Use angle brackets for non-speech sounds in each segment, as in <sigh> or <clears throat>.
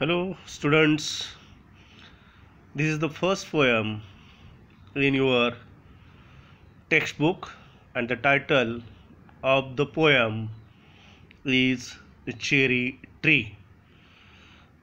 Hello students, this is the first poem in your textbook and the title of the poem is Cherry Tree.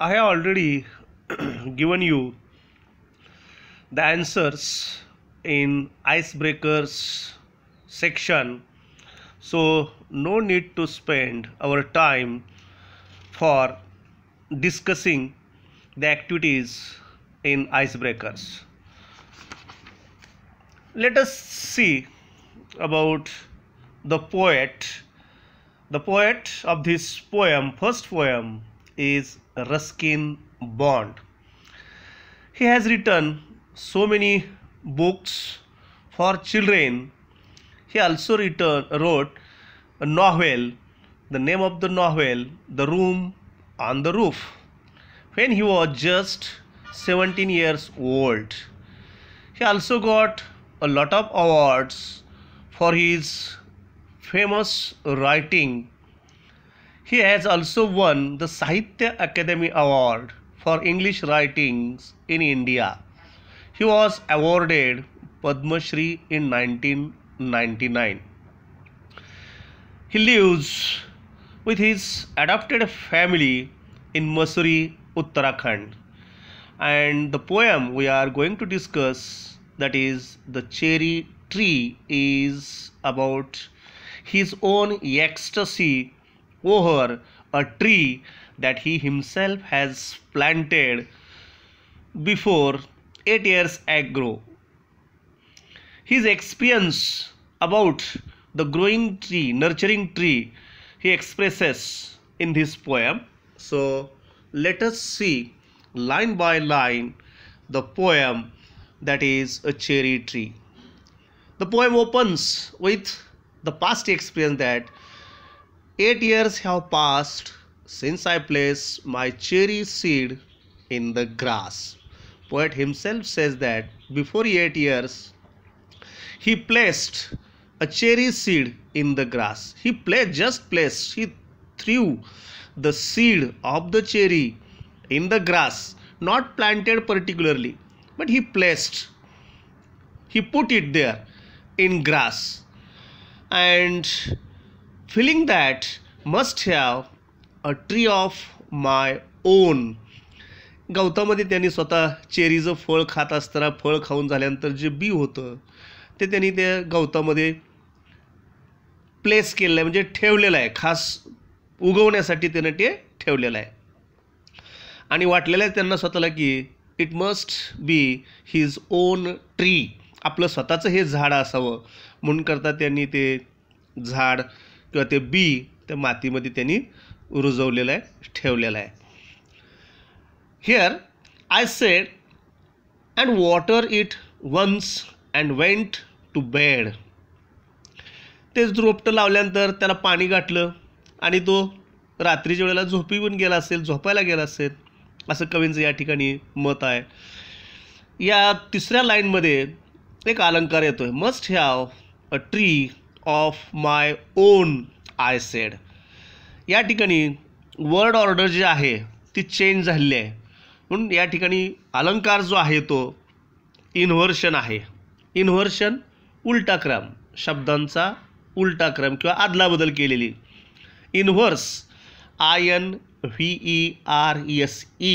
I have already <clears throat> given you the answers in icebreakers section so no need to spend our time for discussing the activities in icebreakers. Let us see about the poet. The poet of this poem, first poem, is Ruskin Bond. He has written so many books for children. He also written, wrote a novel. The name of the novel, The Room on the roof when he was just 17 years old. He also got a lot of awards for his famous writing. He has also won the Sahitya Academy Award for English writings in India. He was awarded Padma Shri in 1999. He lives with his adopted family in Masuri, Uttarakhand. And the poem we are going to discuss, that is The Cherry Tree, is about his own ecstasy over a tree that he himself has planted before 8 years ago. His experience about the growing tree, nurturing tree, he expresses in this poem. So let us see line by line the poem that is a cherry tree. The poem opens with the past experience that eight years have passed since I placed my cherry seed in the grass. Poet himself says that before eight years he placed a cherry seed in the grass. He played just placed, he threw the seed of the cherry in the grass, not planted particularly, but he placed, he put it there in grass. And feeling that must have a tree of my own. गवतामध्ये त्यांनी स्वतः चेरीचं फळ खात असताना फळ खाऊन झाल्यानंतर जे बी होतं ते त्यांनी त्या गवतामध्ये प्लेस केलेलं आहे म्हणजे ठेवलेलं आहे खास उगवण्यासाठी त्यानं ते ठेवलेलं आहे आणि वाटलेलं आहे त्यांना स्वतःला की it must be his own tree आपलं स्वतःचं हे झाड असावं म्हणून करता त्यांनी ते झाड किंवा ते बी त्या मातीमध्ये त्यांनी रुजवलेलं आहे ठेवलेलं आहे here I said and water it once and went to bed तेच रोपटं लावल्यानंतर त्याला पाणी गाठलं आणि तो रात्रीच्या वेळेला झोपी पण गेला असेल झोपायला गेला असेल असं कवींचं या ठिकाणी मत आहे या तिसऱ्या लाईनमध्ये एक अलंकार येतो आहे must have a tree of my own I said या ठिकाणी वर्ड ऑर्डर जी आहे ती चेंज झालेली आहे म्हणून या ठिकाणी अलंकार जो आहे तो इन्व्हर्शन आहे इन्व्हर्शन उलटा क्रम शब्दांचा उलटा क्रम किंवा आदलाबदल केलेली inverse I N V E R S E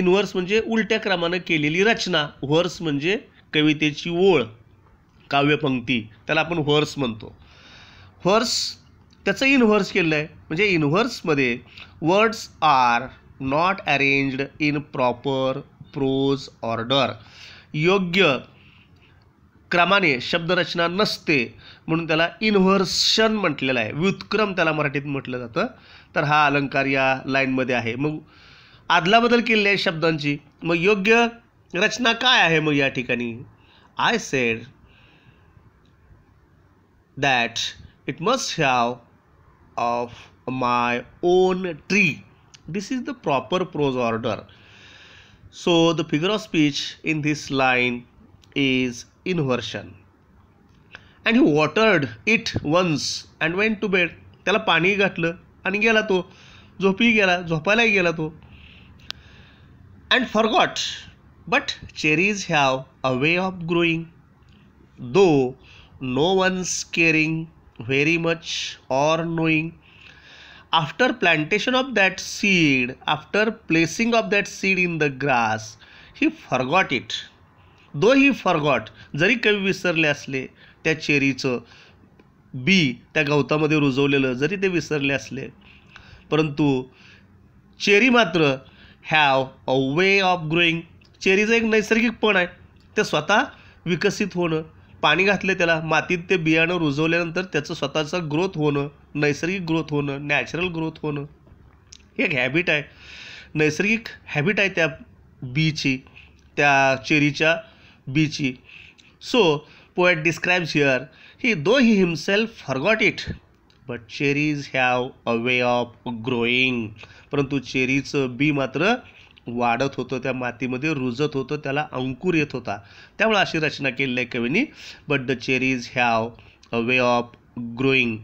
inverse म्हणजे उलट्या क्रमानं केलेली रचना व्हर्स म्हणजे कवितेची ओळ काव्यपंक्ती त्याला आपण व्हर्स म्हणतो व्हर्स त्याचं इनव्हर्स केलं आहे म्हणजे इन्व्हर्समध्ये words are not arranged in proper prose order योग्य क्रमाने शब्दरचना नसते म्हणून त्याला इन्व्हर्शन म्हटलेलं आहे व्युत्क्रम त्याला मराठीत म्हटलं जातं तर हा अलंकार या लाईनमध्ये आहे मग आदलाबदल केलेली आहे शब्दांची मग योग्य रचना काय आहे मग या ठिकाणी I said that it must have of my own tree this is the proper prose order so the figure of speech in this line is in inversion and he watered it once and went to bed त्याला पाणी घातलं आणि गेला तो झोपी गेला झोपायलाही गेला तो and forgot but cherries have a way of growing though no one's caring very much or knowing after plantation of that seed after placing of that seed in the grass he forgot it though he forgot जरी कवी विसरले असले त्या चेरीचं बी त्या गवतामध्ये रुजवलेलं जरी ते विसरले असले परंतु चेरी मात्र have a way of growing चेरीचं एक नैसर्गिक पण आहे ते स्वतः विकसित होणं पाणी घातले त्याला मातीत ते बियाणं रुजवल्यानंतर त्याचं स्वतःचं ग्रोथ होणं नैसर्गिक ग्रोथ होणं नॅचरल ग्रोथ होणं एक हॅबिट आहे नैसर्गिक हॅबिट आहे त्या बीची त्या चेरीच्या बीची so poet describes here, he though he himself forgot it but cherries have a way of growing. परंतु चेरीचं बी मात्र वाढत होतं त्या मातीमध्ये रुजत होतं त्याला अंकुर येत होता त्यामुळे अशी रचना केलेली आहे कवीनी but the cherries have a way of growing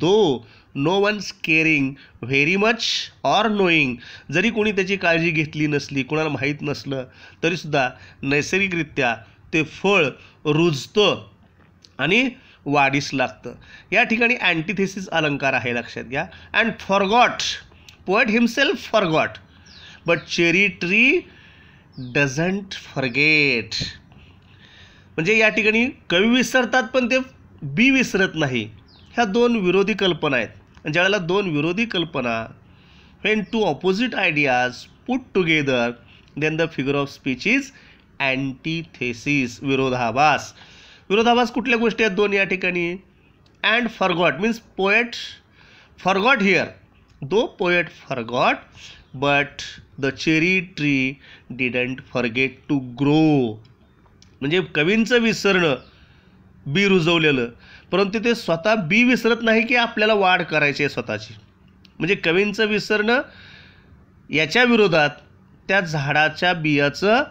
though no one's caring very much or knowing जरी कोणी त्याची काळजी घेतली नसली कोणाला माहीत नसलं तरीसुद्धा नैसर्गिकरित्या ते फळ रुजतं आणि वाढीस लागतं या ठिकाणी अँटीथेसिस अलंकार आहे लक्षात घ्या and forgot poet himself forgot but cherry tree doesn't forget म्हणजे या ठिकाणी कवी विसरतात पण ते बी विसरत नाही ह्या दोन विरोधी कल्पना आहेत ज्याला दोन विरोधी कल्पना when two opposite ideas put together then the figure of speech is antithesis विरोधाभास विरोधाभास कुठल्या गोष्टी आहेत दोन या ठिकाणी and forgot means poet forgot here though poet forgot but the cherry tree didn't forget to grow म्हणजे कवींचं विसरणं बी रुजवलेलं परंतु ते स्वतः बी विसरत नाही की आपल्याला वाढ करायची आहे स्वतःची म्हणजे कवींचं विसरणं याच्या विरोधात त्या झाडाच्या बियाचं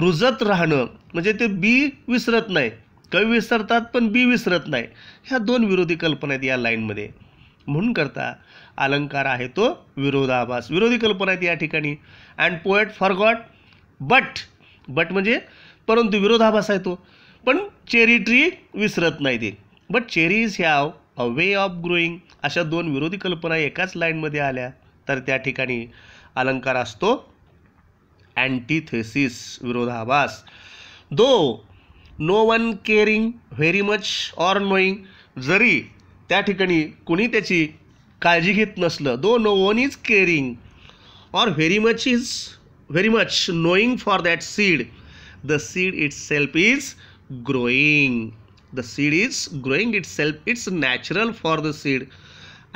रुजत राहणं म्हणजे ते बी विसरत नाही कवी विसरतात पण बी विसरत नाही ह्या दोन विरोधी कल्पना आहेत या लाईनमध्ये म्हणून करता अलंकार आहे तो विरोधाभास विरोधी कल्पना आहेत या ठिकाणी and poet forgot but but म्हणजे परंतु विरोधाभास आहे तो पण चेरी ट्री विसरत नाही ते but cherries have a way of growing अशा दोन विरोधी कल्पना एकाच लाईनमध्ये आल्या तर त्या ठिकाणी अलंकार असतो अँटीथेसिस विरोधाभास though no one caring very much or knowing जरी त्या ठिकाणी कुणी त्याची काळजी घेत नसलं though no one is caring or very much is very much knowing for that seed the seed itself is growing the seed is is itself it's natural for the seed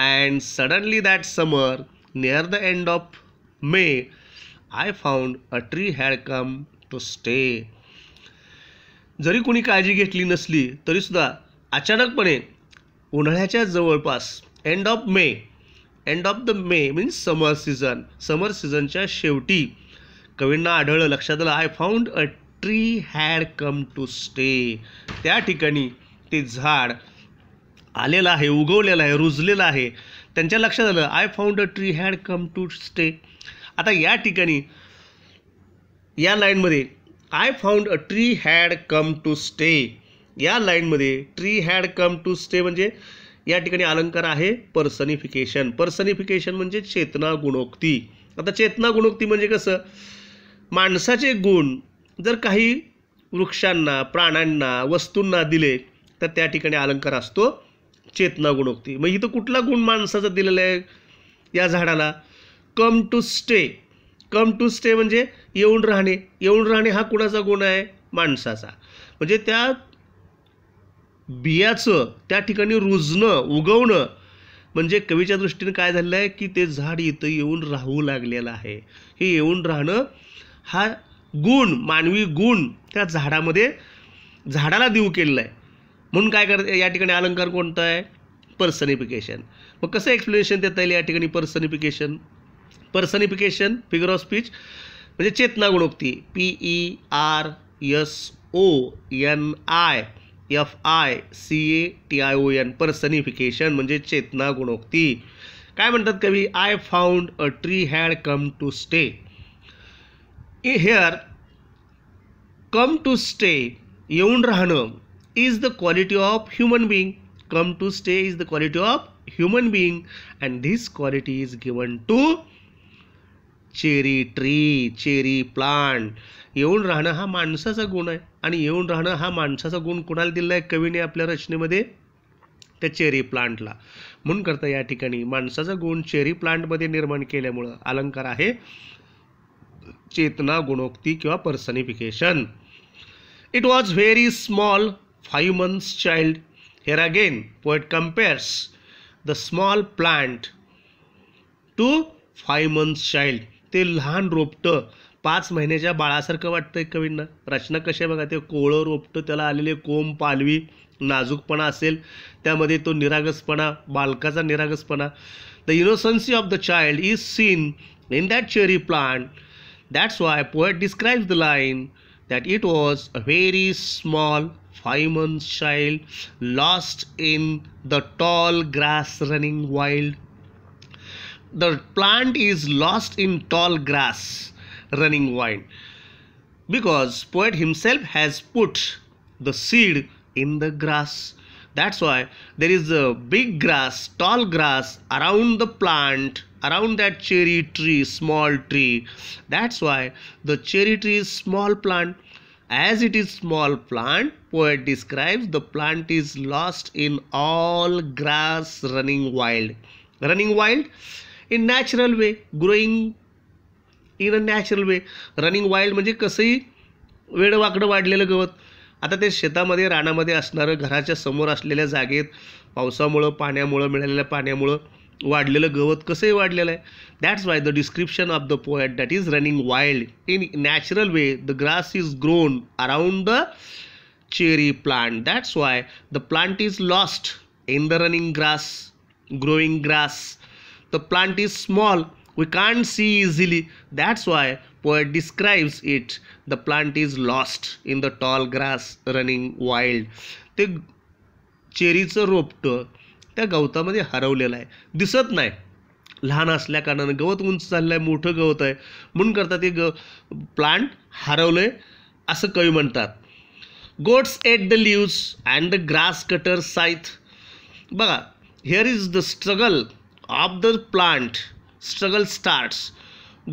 and suddenly that summer near the end of May I found a tree had come to stay जरी कोणी काळजी घेतली नसली तरीसुद्धा अचानकपणे उन्हाळ्याच्या जवळपास end of May end of the May means summer season summer सीजनच्या शेवटी कवींना आढळलं लक्षात आलं I found a tree had come to stay त्या ठिकाणी ते झाड आलेलं आहे उगवलेलं आहे रुजलेलं आहे त्यांच्या लक्षात आलं I found a tree had come to stay आता या ठिकाणी या लाईनमध्ये I found a tree had come to stay या लाईनमध्ये tree had come to stay म्हणजे या ठिकाणी अलंकार आहे पर्सनिफिकेशन पर्सनिफिकेशन म्हणजे चेतना गुणोक्ती आता चेतना गुणोक्ती म्हणजे कसं माणसाचे गुण जर काही वृक्षांना प्राण्यांना वस्तूंना दिले तर त्या ठिकाणी अलंकार असतो चेतना गुणोक्ती मग इथं कुठला गुण माणसाचा दिलेला आहे या झाडाला come to stay come to stay म्हणजे येऊन राहणे येऊन राहणे हा कुणाचा गुण आहे माणसाचा म्हणजे त्या बियाचं त्या ठिकाणी रुजणं उगवणं म्हणजे कवीच्या दृष्टीने काय झालेलं आहे की ते झाड इथं येऊन राहू लागलेलं आहे हे येऊन राहणं हा गुण मानवी गुण त्या झाडामध्ये झाडाला देऊ केलेलं आहे म्हणून काय करते या ठिकाणी अलंकार कोणता आहे पर्सनिफिकेशन मग कसं एक्सप्लेनेशन देता येईल या ठिकाणी personification personification figure of speech म्हणजे चेतना गुणोक्ती P E R S O N I F I C A T I O N personification म्हणजे चेतना गुणोक्ती काय म्हणतात कवी I found a tree had come to stay की हेअर कम टू स्टे येऊन राहणं is the quality of human being come to stay is the quality of human being and this quality is given to cherry tree cherry plant येऊन राहणं हा माणसाचा गुण आहे आणि येऊन राहणं हा माणसाचा गुण कोणाला दिला आहे कवीने आपल्या रचनेमध्ये त्या चेरी प्लांटला म्हणून करता या ठिकाणी माणसाचा गुण चेरी प्लांटमध्ये निर्माण केल्यामुळं अलंकार आहे चेतना गुणोक्ती किंवा personification it was very small five months child here again poet compares the small plant to five months child ते लहान रोपटं पाच महिन्याच्या बाळासारखं वाटतं आहे कवींना रचना कशी बघा ते कोळं रोपटं त्याला आलेले कोम पालवी नाजूकपणा असेल त्यामध्ये तो निरागसपणा बालकाचा निरागसपणा the innocency of the child is seen in that cherry plant That's why poet describes the line that it was a very small five months child lost in the tall grass running wild. The plant is lost in tall grass running wild because poet himself has put the seed in the grass that's why there is a big grass tall grass around the plant around that cherry tree, small tree. That's why the cherry tree is small plant. As it is small plant, poet describes the plant is lost in all grass running wild. Running wild in natural way, growing in a natural way running wild म्हणजे कसंही वेडवाकडं वाढलेलं गवत आता ते शेतामध्ये रानामध्ये असणारं घराच्या समोर असलेल्या जागेत पावसामुळं पाण्यामुळं मिळालेल्या पाण्यामुळं वाढलेलं गवत कसंही वाढलेलं आहे that's why the description of the poet that is running wild in natural way the grass is grown around the cherry plant that's why the plant is lost in the running grass growing grass the plant is small we can't see easily that's why poet describes it the plant is lost in the tall grass running wild ते चेरीचं रोपटं त्या गवतामध्ये हरवलेलं आहे दिसत नाही लहान असल्या असल्याकारणानं गवत उंच चाललं आहे मोठं गवत आहे म्हणून करता ते ग प्लांट हरवलं आहे असं कवी म्हणतात goats ate the leaves and the grass cutter scythe बघा here is the struggle of the plant struggle starts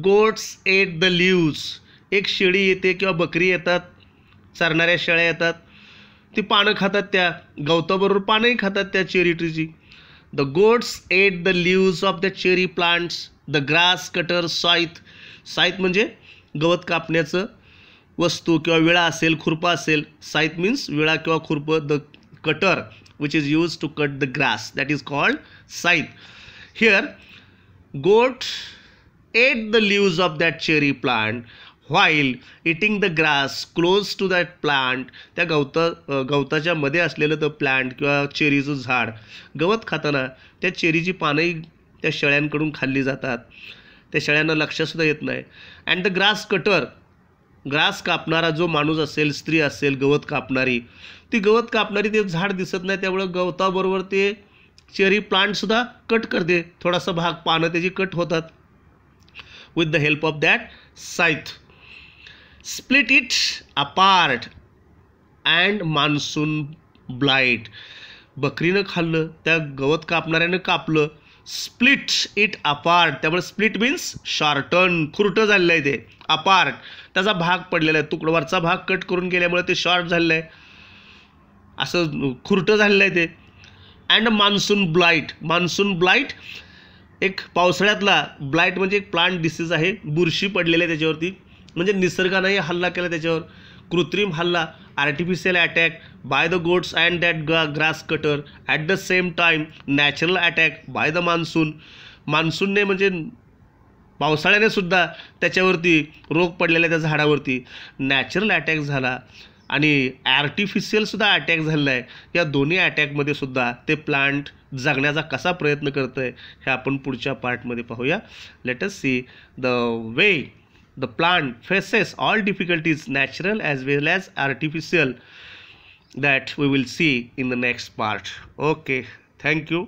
goats ate the leaves एक शेळी येते किंवा बकरी येतात चरणाऱ्या शेळ्या येतात ती पानं खातात त्या गवताबरोबर पानंही खातात त्या चेरी ट्रीची the goats ate the leaves of the cherry plants the grass cutter scythe scythe म्हणजे गवत कापण्याचं वस्तू किंवा विळा असेल खुरपा असेल साईथ मीन्स विळा किंवा खुरप the cutter which is use to cut the grass that is called scythe here goat ate the leaves of that cherry plant while eating the grass close to that plant त्या गवता गवताच्या मध्ये असलेलं तो plant किंवा चेरीचं झाड गवत खाताना त्या चेरीची पानंही त्या शेळ्यांकडून खाल्ली जातात त्या शेळ्यांना लक्षसुद्धा येत नाही and the grass cutter grass कापणारा जो माणूस असेल स्त्री असेल गवत कापणारी ती गवत कापणारी ते झाड दिसत नाही त्यामुळं गवताबरोबर ते चेरी प्लांटसुद्धा कट करते थोडासा भाग पानं त्याची कट होतात with the help of that scythe split its apart and monsoon blight बकरीनं खाल्लं त्या गवत कापणाऱ्यानं कापलं स्प्लिट इट अपार्ट त्यामुळे स्प्लिट मीन्स शॉर्टन खुरटं झालेलं आहे ते अपार्ट त्याचा भाग पडलेला आहे तुकडवारचा भाग कट करून गेल्यामुळे ते शॉर्ट झालेलं आहे असं खुरटं झालेलं आहे ते and monsoon blight monsoon blight एक पावसाळ्यातला ब्लाईट म्हणजे एक प्लांट डिसीज आहे बुरशी पडलेली आहे त्याच्यावरती म्हणजे निसर्गानंही हल्ला केला त्याच्यावर कृत्रिम हल्ला artificial attack by the gods and that gra grass cutter at the same time natural attack by the monsoon मान्सूनने म्हणजे पावसाळ्याने सुद्धा त्याच्यावरती रोग पडलेला त्या झाडावरती नॅचरल अटॅक झाला आणि आर्टिफिशियलसुद्धा अटॅक झालेला आहे या दोन्ही अटॅकमध्ये सुद्धा ते प्लांट जगण्याचा कसा प्रयत्न करतं आहे हे आपण पुढच्या पार्टमध्ये पाहूया let's see the way the plant faces all difficulties natural as well as artificial that we will see in the next part okay thank you